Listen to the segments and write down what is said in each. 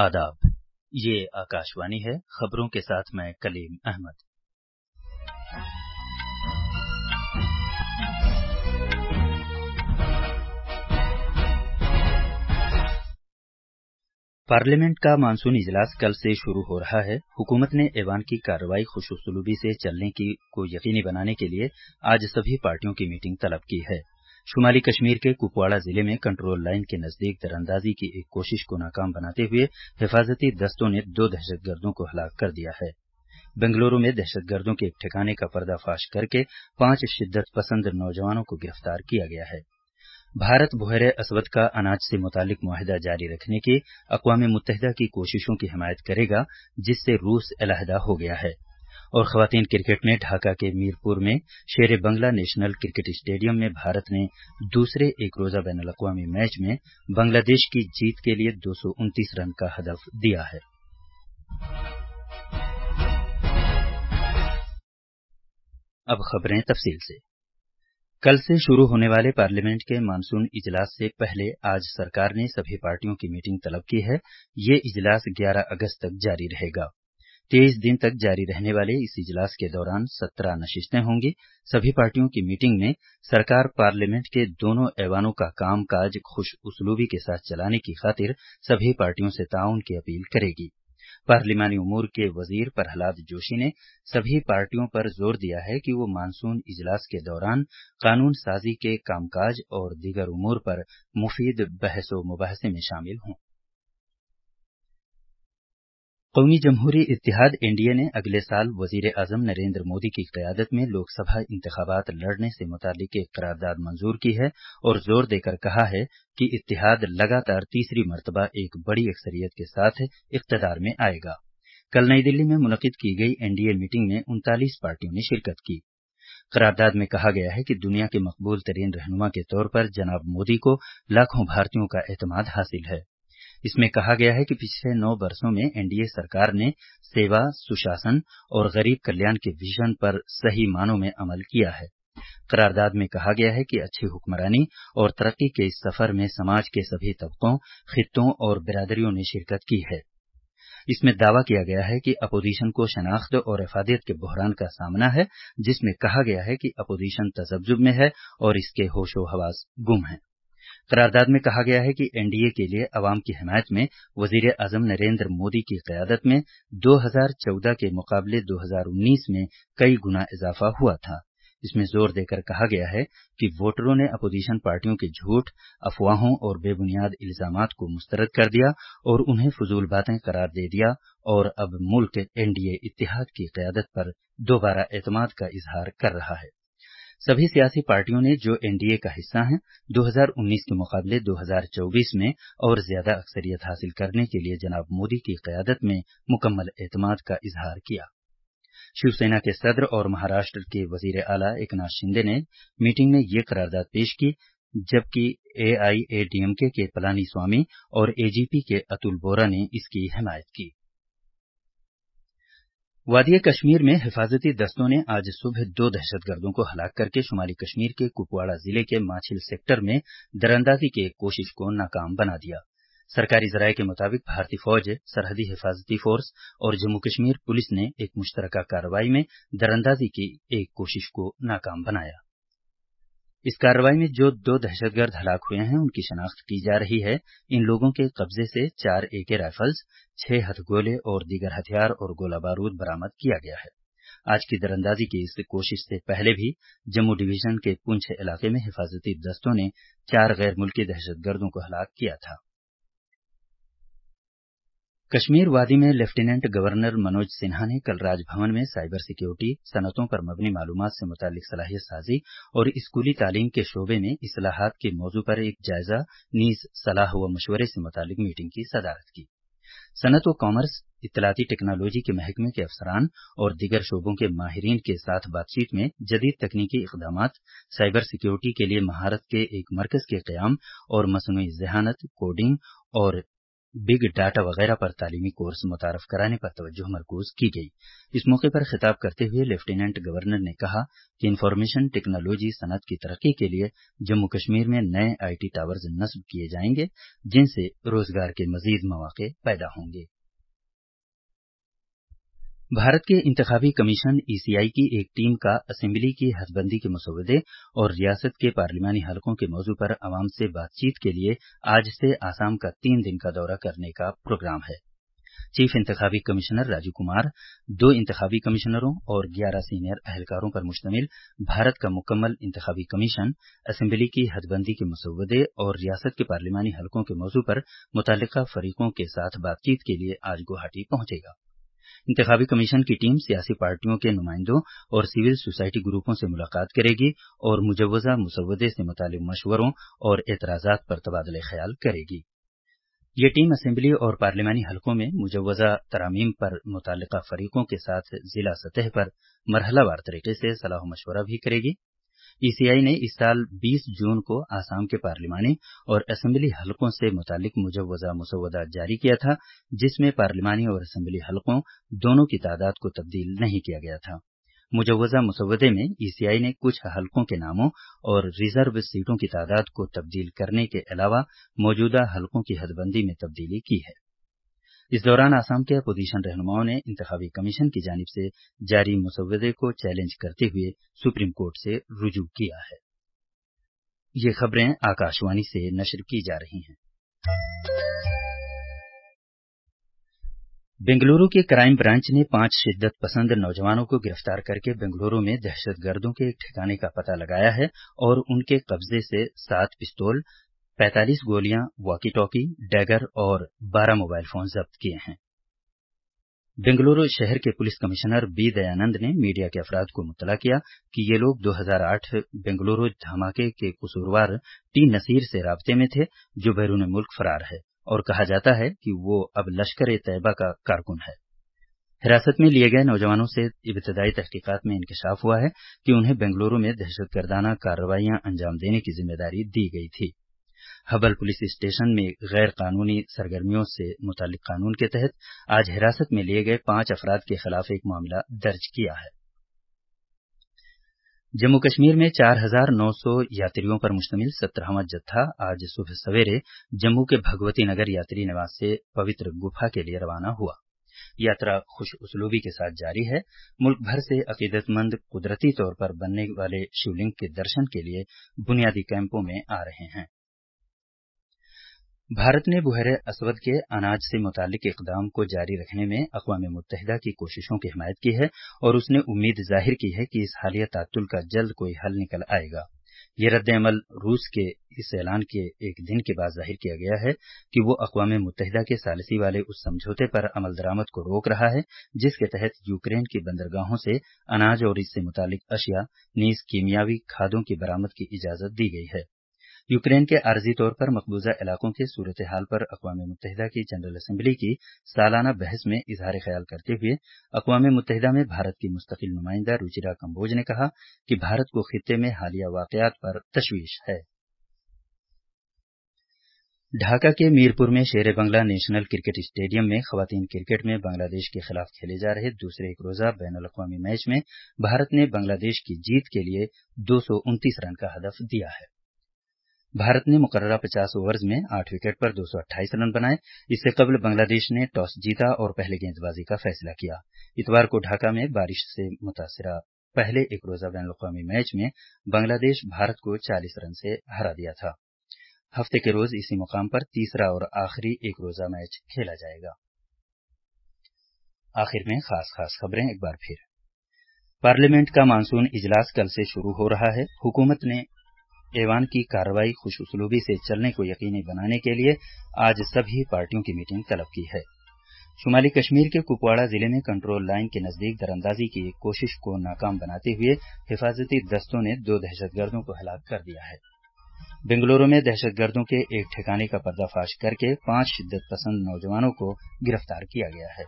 आदाब ये आकाशवाणी है खबरों के साथ मैं कलीम अहमद पार्लियामेंट का मानसून इजलास कल से शुरू हो रहा है हुकूमत ने ऐवान की कार्रवाई खुशसलूबी से चलने की को यकीनी बनाने के लिए आज सभी पार्टियों की मीटिंग तलब की है शुमाली कश्मीर के कुपवाड़ा जिले में कंट्रोल लाइन के नजदीक दरअंदाजी की एक कोशिश को नाकाम बनाते हुए हिफाजती दस्तों ने दो दहशतगर्दों को हलाक कर दिया है बेंगलुरु में दहशतगर्दों के एक ठिकाने का पर्दाफाश करके पांच शिद्दत पसंद नौजवानों को गिरफ्तार किया गया है भारत बहर असवद का अनाज से मुतालिक माहिदा जारी रखने की अकवा मुतहदा की कोशिशों की हिमायत करेगा जिससे रूस अलहदा हो गया है और खातन क्रिकेट में ढाका के मीरपुर में शेर बंगला नेशनल क्रिकेट स्टेडियम में भारत ने दूसरे एक रोजा बैन अवी मैच में बांग्लादेश की जीत के लिए दो रन का हदफ दिया है अब खबरें तफसील से कल से शुरू होने वाले पार्लियामेंट के मानसून इजलास से पहले आज सरकार ने सभी पार्टियों की मीटिंग तलब की है ये इजलास 11 अगस्त तक जारी रहेगा तेईस दिन तक जारी रहने वाले इस इजलास के दौरान सत्रह नशिस्तें होंगी सभी पार्टियों की मीटिंग में सरकार पार्लियामेंट के दोनों ऐवानों का कामकाज खुश उसलूबी के साथ चलाने की खातिर सभी पार्टियों से ताउन की अपील करेगी पार्लिमानी उमूर के वजीर प्रहलाद जोशी ने सभी पार्टियों पर जोर दिया है कि वो मानसून इजलास के दौरान कानून साजी के कामकाज और दीगर उमूर पर मुफीद बहस व में शामिल हों कौमी जमहूरी इतिहाद एनडीए ने अगले साल वजीर अजम नरेन्द्र मोदी की क्यादत में लोकसभा इंतबात लड़ने से मुतल्लिक एक करारदाद मंजूर की है और जोर देकर कहा है कि इतिहाद लगातार तीसरी मरतबा एक बड़ी अक्सरियत के साथ इकतदार में आएगा कल नई दिल्ली में मुनद की गई एनडीए मीटिंग में उनतालीस पार्टियों ने शिरकत की करारदाद में कहा गया है कि दुनिया के मकबूल तरीन रहनुमा के तौर पर जनाब मोदी को लाखों भारतीयों का एतमाद हासिल है इसमें कहा गया है कि पिछले नौ वर्षों में एनडीए सरकार ने सेवा सुशासन और गरीब कल्याण के विजन पर सही मानों में अमल किया है करारदाद में कहा गया है कि अच्छी हुक्मरानी और तरक्की के इस सफर में समाज के सभी तबकों खितों और बिरादरियों ने शिरकत की है इसमें दावा किया गया है कि अपोजिशन को शनाख्त और अफादियत के बहरान का सामना है जिसमें कहा गया है कि अपोजिशन तजब्जुब में है और इसके होशो हवास गुम हैं करारदाद में कहा गया है कि एनडीए के लिए अवाम की हिमायत में वजीर अजम नरेन्द्र मोदी की क्यादत में दो हजार चौदह के मुकाबले दो हजार उन्नीस में कई गुना इजाफा हुआ था इसमें जोर देकर कहा गया है कि वोटरों ने अपोजिशन पार्टियों के झूठ अफवाहों और बेबुनियाद इल्जाम को मुस्तरद कर दिया और उन्हें फजूल बातें करार दे दिया और अब मुल्क एनडीए इतिहाद की क्यादत पर दोबारा एतमाद का इजहार कर रहा है सभी सियासी पार्टियों ने जो एनडीए का हिस्सा हैं 2019 के मुकाबले 2024 में और ज्यादा अक्सरियत हासिल करने के लिए जनाब मोदी की क्यादत में मुकम्मल एतमाद का इजहार किया शिवसेना के सदर और महाराष्ट्र के वजीर आला एकनाथ शिंदे ने मीटिंग में ये करारदाद पेश की जबकि एआईएडीएमके के पलानी स्वामी और एजीपी के अतुल बोरा ने इसकी हिमायत की वादिया कश्मीर में हिफाजती दस्तों ने आज सुबह दो दहशतगर्दों को हलाक करके शुमाली कश्मीर के कुपवाड़ा जिले के माछिल सेक्टर में दरअंदाजी की एक कोशिश को नाकाम बना दिया सरकारी जराये के मुताबिक भारतीय फौज सरहदी हिफाजती फोर्स और जम्मू कश्मीर पुलिस ने एक मुश्तरका कार्रवाई में दरअंदाजी की एक कोशिश को नाकाम बनाया इस कार्रवाई में जो दो दहशतगर्द हलाक हुए हैं उनकी शनाख्त की जा रही है इन लोगों के कब्जे से चार एके राइफल्स छह हथगोले और दीगर हथियार और गोला बारूद बरामद किया गया है आज की दरअंदाजी की इस कोशिश से पहले भी जम्मू डिवीजन के पुंछ इलाके में हिफाजती दस्तों ने चार गैर मुल्की दहशतगर्दों को हलाक किया था कश्मीर वादी में लेफ्टिनेंट गवर्नर मनोज सिन्हा ने कल राजभवन में साइबर सिक्योरिटी सनतों पर मबनी मालूम से मुतालिक सलाहियत साजी और स्कूली तालीम के शोबे में असलाहत के मौजू पर एक जायजा नीज सलाह व मशवरे से मुतालिक मीटिंग की सदारत की सनत व कॉमर्स इतलाती टेक्नोलॉजी के महकमे के अफसरान और दीगर शोबों के माहरीन के साथ बातचीत में जदीद तकनीकी इकदाम साइबर सिक्योरिटी के लिए महारत के एक मरकज के क्याम और मसनू जहानत कोडिंग और बिग डाटा वगैरह पर तालीमी कोर्स मुतारफ कराने पर तवज्जो मरकूज की गई इस मौके पर खिताब करते हुए लेफ्टिनेंट गवर्नर ने कहा कि इन्फॉर्मेशन टेक्नोलॉजी सनत की तरक्की के लिए जम्मू कश्मीर में नए आई टी टावर्स नस्ब किए जाएंगे जिनसे रोजगार के मजीद मौके पैदा होंगे भारत के इंतबी कमीशन ईसीआई e की एक टीम का असम्बली की हदबंदी के मसौदे और रियासत के पार्लिमानी हलकों के मौजू पर अवाम से बातचीत के लिए आज से आसाम का तीन दिन का दौरा करने का प्रोग्राम है चीफ इंतबी कमिश्नर राजीव कुमार दो इंतवी कमिश्नरों और ग्यारह सीनियर अहलकारों पर मुश्तमिल भारत का मुकम्मल इंतबी कमीशन असेम्बली की हदबंदी के मसौदे और रियासत के पार्लिमानी हलकों के मौजू पर मुतल फरीकों के साथ बातचीत के लिए आज गुवाहाटी पहुंचेगा इंतजामी कमीशन की टीम सियासी पार्टियों के नुमाइंदों और सिविल सोसायटी ग्रुपों से मुलाकात करेगी और मुजवजा मुसवदे से मुतल्लिक मशवरों और एतराजात पर तबादले ख्याल करेगी ये टीम असम्बली और पार्लियामानी हलकों में मुजवजा तरामीम पर मुतल फरीकों के साथ जिला सतह पर मरहलावार तरीके से सलाह मशवरा भी करेगी ईसीआई ने इस साल बीस जून को आसाम के पार्लिमानी और असेंबली हलकों से मुतालिक मुजवजा मुसवदा जारी किया था जिसमें पार्लिमानी और असेंबली हलकों दोनों की तादाद को तब्दील नहीं किया गया था मुजवजा मुसवदे में ईसीआई ने कुछ हलकों के नामों और रिजर्व सीटों की तादाद को तब्दील करने के अलावा मौजूदा हलकों की हदबंदी में तब्दीली की है इस दौरान आसाम के अपोजिशन रहनुमाओं ने इंतवी कमीशन की जानब से जारी मुसवदे को चैलेंज करते हुए सुप्रीम कोर्ट से रुजू किया है बेंगलुरु के क्राइम ब्रांच ने पांच शिद्दत पसंद नौजवानों को गिरफ्तार करके बेंगलुरु में दहशतगर्दों के एक ठिकाने का पता लगाया है और उनके कब्जे से सात पिस्तौल पैतालीस गोलियां वॉकी टॉकी डैगर और 12 मोबाइल फोन जब्त किए हैं बेंगलुरु शहर के पुलिस कमिश्नर बी दयानंद ने मीडिया के अफराध को मुतला किया कि ये लोग 2008 बेंगलुरु धमाके के कसूरवार टी नसीर से राबते में थे जो बैरून मुल्क फरार है और कहा जाता है कि वो अब लश्कर ए तैयबा का कारकुन है हिरासत में लिए गए नौजवानों से इब्तदाई तहकीकात में इंकशाफ हुआ है कि उन्हें बेंगलुरु में दहशतगर्दाना कार्रवाइयां अंजाम देने की जिम्मेदारी दी गई थी हबल पुलिस स्टेशन में गैर कानूनी सरगर्मियों से मुतालिक कानून के तहत आज हिरासत में लिए गए पांच अफराद के खिलाफ एक मामला दर्ज किया है जम्मू कश्मीर में 4,900 यात्रियों पर मुश्तमिल सत्रहवा जत्था आज सुबह सवेरे जम्मू के भगवती नगर यात्री निवास से पवित्र गुफा के लिए रवाना हुआ यात्रा खुश उसलूबी के साथ जारी है मुल्क भर से अकीदतमंद कुदरती तौर पर बनने वाले शिवलिंग के दर्शन के लिए बुनियादी कैंपों में आ रहे हैं भारत ने बुहरे अस्वद के अनाज से मुतलिक इकदाम को जारी रखने में अकवा मुतहदा की कोशिशों की हिमायत की है और उसने उम्मीद जाहिर की है कि इस हालिया तातुल का जल्द कोई हल निकल आएगा ये रद्दमल रूस के इस ऐलान के एक दिन के बाद जाहिर किया गया है कि वो अकवा मुतहदा के सालसी वाले उस समझौते पर अमल दरामद को रोक रहा है जिसके तहत यूक्रेन की बंदरगाहों से अनाज और इससे मुतल अशिया नीज कीमियावी खादों की बरामद की इजाजत दी गई है यूक्रेन के आर्जी तौर पर मकबूजा इलाकों की हाल पर अकवा मुतहदा की जनरल असम्बली की सालाना बहस में इजहार ख्याल करते हुए अकवा मुतहदा में भारत की मुस्तकिल नुमाइंदा रुचिरा कम्बोज ने कहा कि भारत को खित्ते में हालिया वाकयात पर तशवीश है ढाका के मीरपुर में शेर बंगला नेशनल क्रिकेट स्टेडियम में खातन क्रिकेट में बांग्लादेश के खिलाफ खेले जा रहे दूसरे एक रोजा बैन अवी मैच में भारत ने बांग्लादेश की जीत के लिए दो रन का हदफ दिया है भारत ने मुकर्रा पचास ओवर्स में आठ विकेट पर 228 रन बनाए इससे कबल बांग्लादेश ने टॉस जीता और पहले गेंदबाजी का फैसला किया इतवार को ढाका में बारिश से मुतासरा पहले एक रोजा बैन अवी मैच में बांग्लादेश भारत को 40 रन से हरा दिया था हफ्ते के रोज इसी मुकाम पर तीसरा और आखिरी एक रोजा मैच खेला जाएगा आखिर में खास खास खबरें एक बार फिर पार्लियामेंट का मानसून इजलास कल से शुरू हो रहा है हुकूमत ने ऐवान की कार्रवाई खुशुसलूबी से चलने को यकीनी बनाने के लिए आज सभी पार्टियों की मीटिंग तलब की है शुमाली कश्मीर के कुपवाड़ा जिले में कंट्रोल लाइन के नजदीक दरअंदाजी की एक कोशिश को नाकाम बनाते हुए हिफाजती दस्तों ने दो दहशतगर्दों को हलाक कर दिया है बेंगलुरु में दहशतगर्दों के एक ठिकाने का पर्दाफाश करके पांच शिद्दत पसंद नौजवानों को गिरफ्तार किया गया है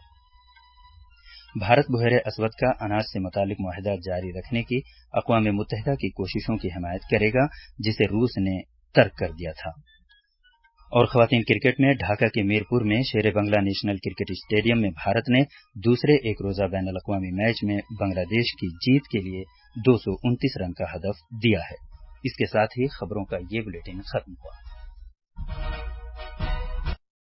भारत बहर असवद का अनाज से मुतालिक माहदा जारी रखने की अकवा मुतहदा की कोशिशों की हमायत करेगा जिसे रूस ने तर्क कर दिया था और खातन क्रिकेट में ढाका के मीरपुर में शेर बंगला नेशनल क्रिकेट स्टेडियम में भारत ने दूसरे एक रोजा बैन अवी मैच में बांग्लादेश की जीत के लिए दो रन का हदफ दिया है इसके साथ ही खबरों का ये बुलेटिन खत्म हुआ